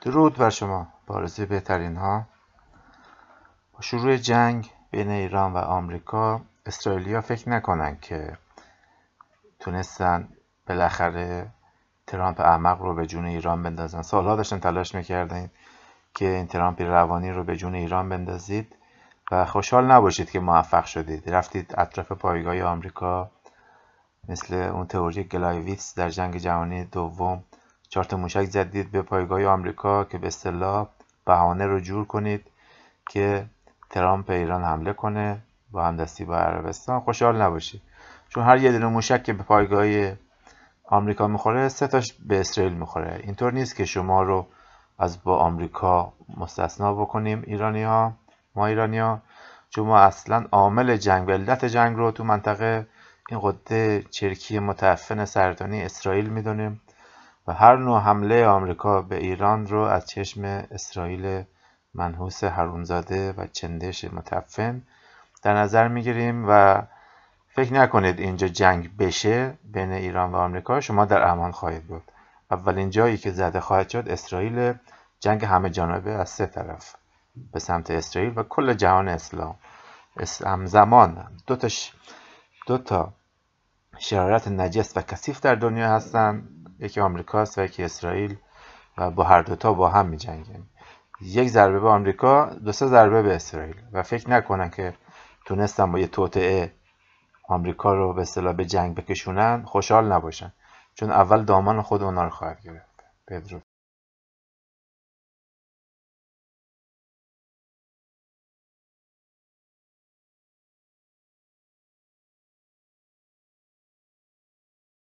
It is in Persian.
درود بر شما بارزه بهترین ها با شروع جنگ بین ایران و آمریکا اسرائیلیا فکر نکنن که تونستن بالاخره ترامپ احمق رو به جون ایران بندازن سالها داشتن تلاش میکردن که این ترامپ روانی رو به جون ایران بندازید و خوشحال نباشید که موفق شدید رفتید اطراف پایگاه آمریکا مثل اون تئوری گلایویتس در جنگ جهانی دوم چهار تا موشک زدید به پایگاه آمریکا که به اصطلاح بهانه رو جور کنید که ترامپ ایران حمله کنه با همدستی با عربستان خوشحال نباشید چون هر یه دونه موشک که به پایگاه آمریکا میخوره سه تاش به اسرائیل میخوره اینطور نیست که شما رو از با آمریکا مستثنا بکنیم ایرانی ها ما ایرانی ها چون ما اصلا عامل جنگ و جنگ رو تو منطقه این قده چرکی متعفن سرطانی اسرائیل میدونیم و هر نوع حمله آمریکا به ایران رو از چشم اسرائیل منحوس هرونزاده و چندش متفن در نظر میگیریم و فکر نکنید اینجا جنگ بشه بین ایران و آمریکا شما در امان خواهید بود اولین جایی که زده خواهد شد اسرائیل جنگ همه جانبه از سه طرف به سمت اسرائیل و کل جهان اسلام همزمان دو تا, دو تا شرارت نجس و کثیف در دنیا هستند یکی آمریکاست و یکی اسرائیل و با هر دوتا با هم می جنگین یک ضربه به آمریکا دو سه ضربه به اسرائیل و فکر نکنن که تونستن با یه توطعه آمریکا رو به اصطلاح به جنگ بکشونن خوشحال نباشن چون اول دامان خود اونا رو خواهد گرفت پدرو